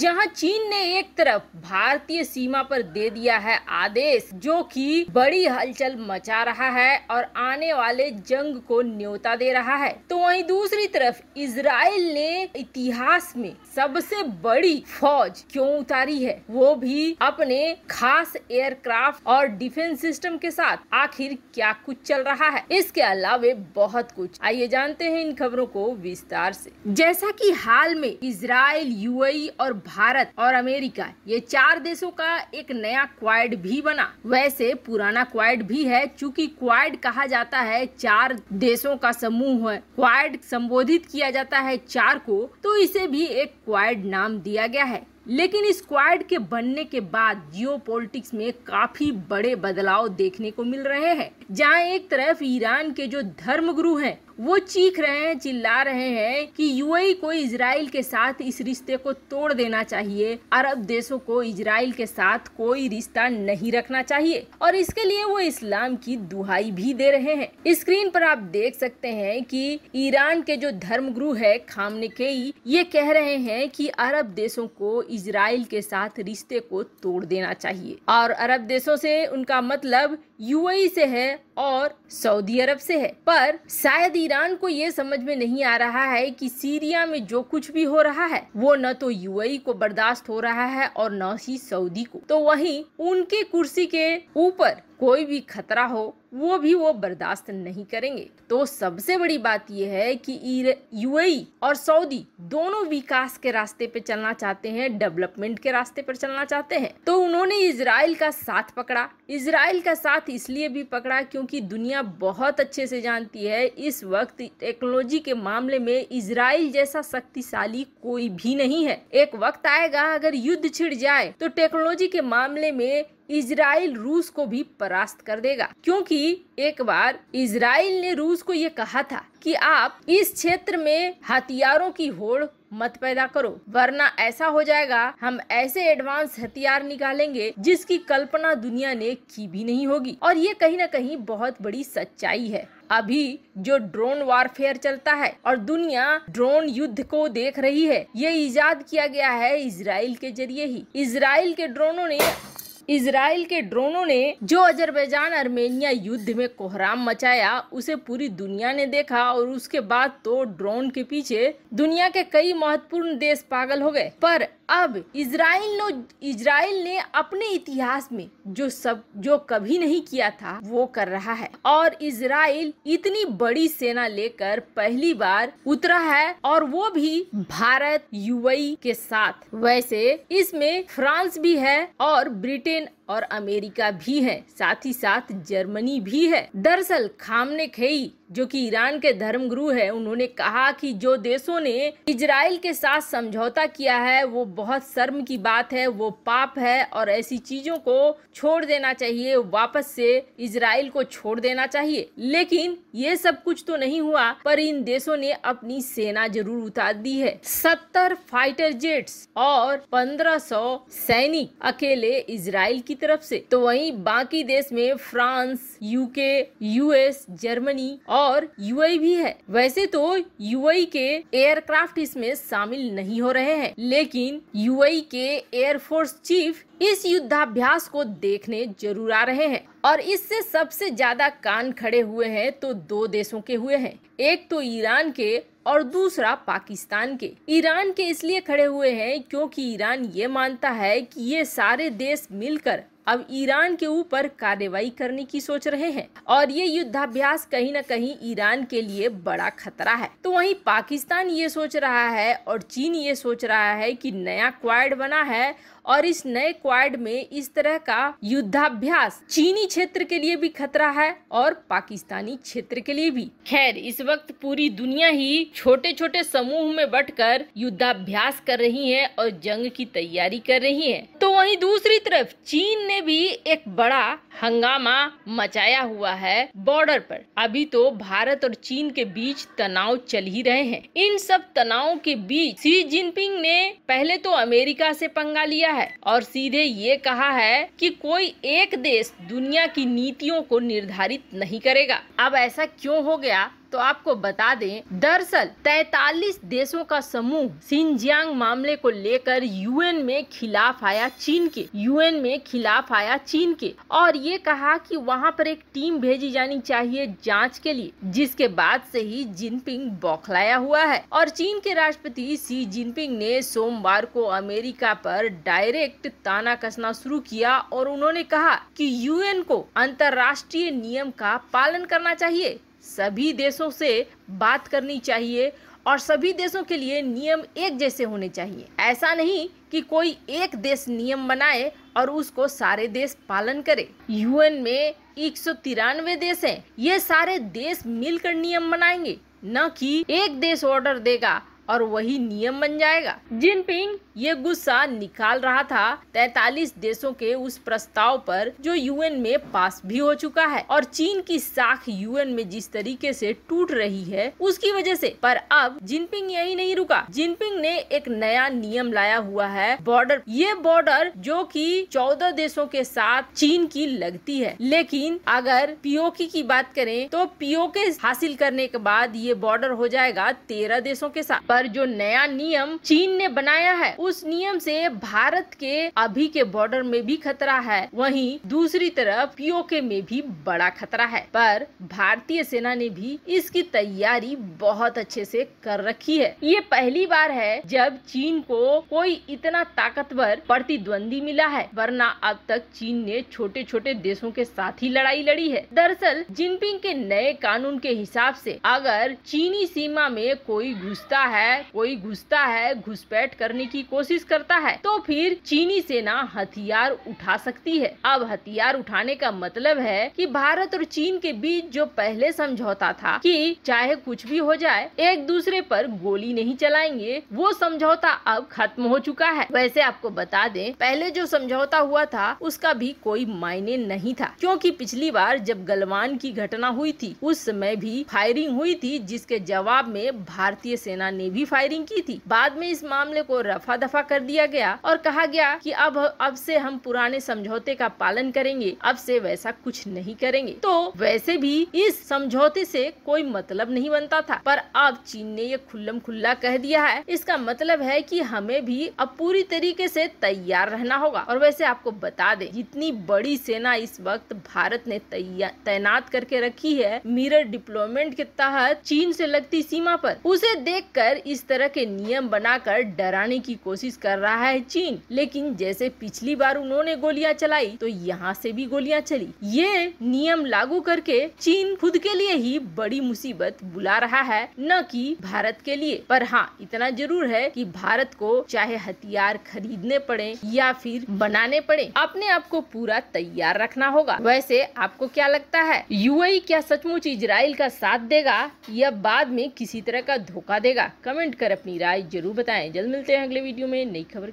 जहां चीन ने एक तरफ भारतीय सीमा पर दे दिया है आदेश जो कि बड़ी हलचल मचा रहा है और आने वाले जंग को न्योता दे रहा है तो वहीं दूसरी तरफ इसराइल ने इतिहास में सबसे बड़ी फौज क्यों उतारी है वो भी अपने खास एयरक्राफ्ट और डिफेंस सिस्टम के साथ आखिर क्या कुछ चल रहा है इसके अलावे बहुत कुछ आइए जानते हैं इन खबरों को विस्तार से जैसा कि हाल में इसराइल यूएई और भारत और अमेरिका ये चार देशों का एक नया क्वाड भी बना वैसे पुराना क्वाड भी है चूँकी क्वाड कहा जाता है चार देशों का समूह है क्वाड संबोधित किया जाता है चार को तो इसे भी एक क्वाड नाम दिया गया है लेकिन इस क्वाड के बनने के बाद जियो में काफी बड़े बदलाव देखने को मिल रहे हैं जहां एक तरफ ईरान के जो धर्मगुरु हैं वो चीख रहे हैं चिल्ला रहे हैं कि यूएई को इसराइल के साथ इस रिश्ते को तोड़ देना चाहिए अरब देशों को इसराइल के साथ कोई रिश्ता नहीं रखना चाहिए और इसके लिए वो इस्लाम की दुहाई भी दे रहे हैं स्क्रीन पर आप देख सकते हैं कि ईरान के जो धर्म गुरु है खामने के ये कह रहे हैं कि अरब देशों को इसराइल के साथ रिश्ते को तोड़ देना चाहिए और अरब देशों से उनका मतलब यूएई से है और सऊदी अरब से है पर शायद ईरान को ये समझ में नहीं आ रहा है कि सीरिया में जो कुछ भी हो रहा है वो न तो यूएई को बर्दाश्त हो रहा है और न ही सऊदी को तो वहीं उनके कुर्सी के ऊपर कोई भी खतरा हो वो भी वो बर्दाश्त नहीं करेंगे तो सबसे बड़ी बात यह है कि यूएई और सऊदी दोनों विकास के रास्ते पे चलना चाहते हैं डेवलपमेंट के रास्ते पर चलना चाहते हैं तो उन्होंने इसराइल का साथ पकड़ा इसराइल का साथ इसलिए भी पकड़ा क्योंकि दुनिया बहुत अच्छे से जानती है इस वक्त टेक्नोलॉजी के मामले में इसराइल जैसा शक्तिशाली कोई भी नहीं है एक वक्त आएगा अगर युद्ध छिड़ जाए तो टेक्नोलॉजी के मामले में इसराइल रूस को भी परास्त कर देगा क्योंकि एक बार इसराइल ने रूस को ये कहा था कि आप इस क्षेत्र में हथियारों की होड़ मत पैदा करो वरना ऐसा हो जाएगा हम ऐसे एडवांस हथियार निकालेंगे जिसकी कल्पना दुनिया ने की भी नहीं होगी और ये कहीं ना कहीं बहुत बड़ी सच्चाई है अभी जो ड्रोन वारफेयर चलता है और दुनिया ड्रोन युद्ध को देख रही है ये ईजाद किया गया है इसराइल के जरिए ही इसराइल के ड्रोनों ने इसराइल के ड्रोनों ने जो अजरबैजान अर्मेनिया युद्ध में कोहराम मचाया उसे पूरी दुनिया ने देखा और उसके बाद तो ड्रोन के पीछे दुनिया के कई महत्वपूर्ण देश पागल हो गए पर अब इसराइल ने इसराइल ने अपने इतिहास में जो सब जो कभी नहीं किया था वो कर रहा है और इसराइल इतनी बड़ी सेना लेकर पहली बार उतरा है और वो भी भारत यूएई के साथ वैसे इसमें फ्रांस भी है और ब्रिटेन Indian और अमेरिका भी है साथ ही साथ जर्मनी भी है दरअसल खामने खेई जो कि ईरान के धर्मगुरु है उन्होंने कहा कि जो देशों ने इजराइल के साथ समझौता किया है वो बहुत शर्म की बात है वो पाप है और ऐसी चीजों को छोड़ देना चाहिए वापस से इजराइल को छोड़ देना चाहिए लेकिन ये सब कुछ तो नहीं हुआ पर इन देशों ने अपनी सेना जरूर उतार दी है सत्तर फाइटर जेट्स और पंद्रह सौ सैनिक अकेले इसराइल की तरफ से तो वहीं बाकी देश में फ्रांस यूके यूएस जर्मनी और यूएई भी है वैसे तो यूएई के एयरक्राफ्ट इसमें शामिल नहीं हो रहे हैं लेकिन यूएई के एयरफोर्स चीफ इस युद्धाभ्यास को देखने जरूर आ रहे हैं और इससे सबसे ज्यादा कान खड़े हुए हैं तो दो देशों के हुए हैं एक तो ईरान के और दूसरा पाकिस्तान के ईरान के इसलिए खड़े हुए हैं क्योंकि ईरान ये मानता है कि ये सारे देश मिलकर अब ईरान के ऊपर कार्रवाई करने की सोच रहे हैं और ये युद्धाभ्यास कहीं न कहीं ईरान के लिए बड़ा खतरा है तो वहीं पाकिस्तान ये सोच रहा है और चीन ये सोच रहा है कि नया क्वाड बना है और इस नए क्वाड में इस तरह का युद्धाभ्यास चीनी क्षेत्र के लिए भी खतरा है और पाकिस्तानी क्षेत्र के लिए भी खैर इस वक्त पूरी दुनिया ही छोटे छोटे समूह में बंटकर युद्धाभ्यास कर रही है और जंग की तैयारी कर रही है तो वहीं दूसरी तरफ चीन ने भी एक बड़ा हंगामा मचाया हुआ है बॉर्डर पर अभी तो भारत और चीन के बीच तनाव चल ही रहे हैं इन सब तनाव के बीच सी जिनपिंग ने पहले तो अमेरिका से पंगा लिया है और सीधे ये कहा है कि कोई एक देश दुनिया की नीतियों को निर्धारित नहीं करेगा अब ऐसा क्यों हो गया तो आपको बता दें दरअसल 43 देशों का समूह सिंजियांग मामले को लेकर यूएन में खिलाफ आया चीन के यूएन में खिलाफ आया चीन के और ये कहा कि वहाँ पर एक टीम भेजी जानी चाहिए जांच के लिए जिसके बाद से ही जिनपिंग बौखलाया हुआ है और चीन के राष्ट्रपति सी जिनपिंग ने सोमवार को अमेरिका पर डायरेक्ट ताना कसना शुरू किया और उन्होंने कहा कि यूएन को अंतर्राष्ट्रीय नियम का पालन करना चाहिए सभी देशों से बात करनी चाहिए और सभी देशों के लिए नियम एक जैसे होने चाहिए ऐसा नहीं कि कोई एक देश नियम बनाए और उसको सारे देश पालन करे यूएन में एक सौ तिरानवे देश हैं। ये सारे देश मिलकर नियम बनाएंगे न कि एक देश ऑर्डर देगा और वही नियम बन जाएगा जिनपिंग ये गुस्सा निकाल रहा था 43 देशों के उस प्रस्ताव पर जो यूएन में पास भी हो चुका है और चीन की साख यूएन में जिस तरीके से टूट रही है उसकी वजह से पर अब जिनपिंग यही नहीं रुका जिनपिंग ने एक नया नियम लाया हुआ है बॉर्डर ये बॉर्डर जो कि 14 देशों के साथ चीन की लगती है लेकिन अगर पीओके की बात करें तो पीओके हासिल करने के बाद ये बॉर्डर हो जाएगा तेरह देशों के साथ पर जो नया नियम चीन ने बनाया है उस नियम से भारत के अभी के बॉर्डर में भी खतरा है वहीं दूसरी तरफ पीओके में भी बड़ा खतरा है पर भारतीय सेना ने भी इसकी तैयारी बहुत अच्छे से कर रखी है ये पहली बार है जब चीन को कोई इतना ताकतवर प्रतिद्वंदी मिला है वरना अब तक चीन ने छोटे छोटे देशों के साथ ही लड़ाई लड़ी है दरअसल जिनपिंग के नए कानून के हिसाब से अगर चीनी सीमा में कोई घुसता है कोई घुसता है घुसपैठ करने की कोशिश करता है तो फिर चीनी सेना हथियार उठा सकती है अब हथियार उठाने का मतलब है कि भारत और चीन के बीच जो पहले समझौता था कि चाहे कुछ भी हो जाए एक दूसरे पर गोली नहीं चलाएंगे वो समझौता अब खत्म हो चुका है वैसे आपको बता दें पहले जो समझौता हुआ था उसका भी कोई मायने नहीं था क्योंकि पिछली बार जब गलवान की घटना हुई थी उस समय भी फायरिंग हुई थी जिसके जवाब में भारतीय सेना ने भी फायरिंग की थी बाद में इस मामले को रफा दफा कर दिया गया और कहा गया कि अब अब से हम पुराने समझौते का पालन करेंगे अब से वैसा कुछ नहीं करेंगे तो वैसे भी इस समझौते से कोई मतलब नहीं बनता था पर अब चीन ने ये खुल्लम खुल्ला कह दिया है इसका मतलब है कि हमें भी अब पूरी तरीके से तैयार रहना होगा और वैसे आपको बता दे जितनी बड़ी सेना इस वक्त भारत ने तैनात करके रखी है मिरर डिप्लॉयमेंट के तहत चीन से लगती सीमा पर उसे देखकर इस तरह के नियम बनाकर डराने की कोशिश कोशिश कर रहा है चीन लेकिन जैसे पिछली बार उन्होंने गोलियां चलाई तो यहाँ से भी गोलियां चली ये नियम लागू करके चीन खुद के लिए ही बड़ी मुसीबत बुला रहा है न कि भारत के लिए पर हाँ इतना जरूर है कि भारत को चाहे हथियार खरीदने पड़े या फिर बनाने पड़े अपने आप को पूरा तैयार रखना होगा वैसे आपको क्या लगता है यू क्या सचमुच इसराइल का साथ देगा या बाद में किसी तरह का धोखा देगा कमेंट कर अपनी राय जरूर बताए जल्द मिलते हैं अगले वीडियो वीडियो में नई खबर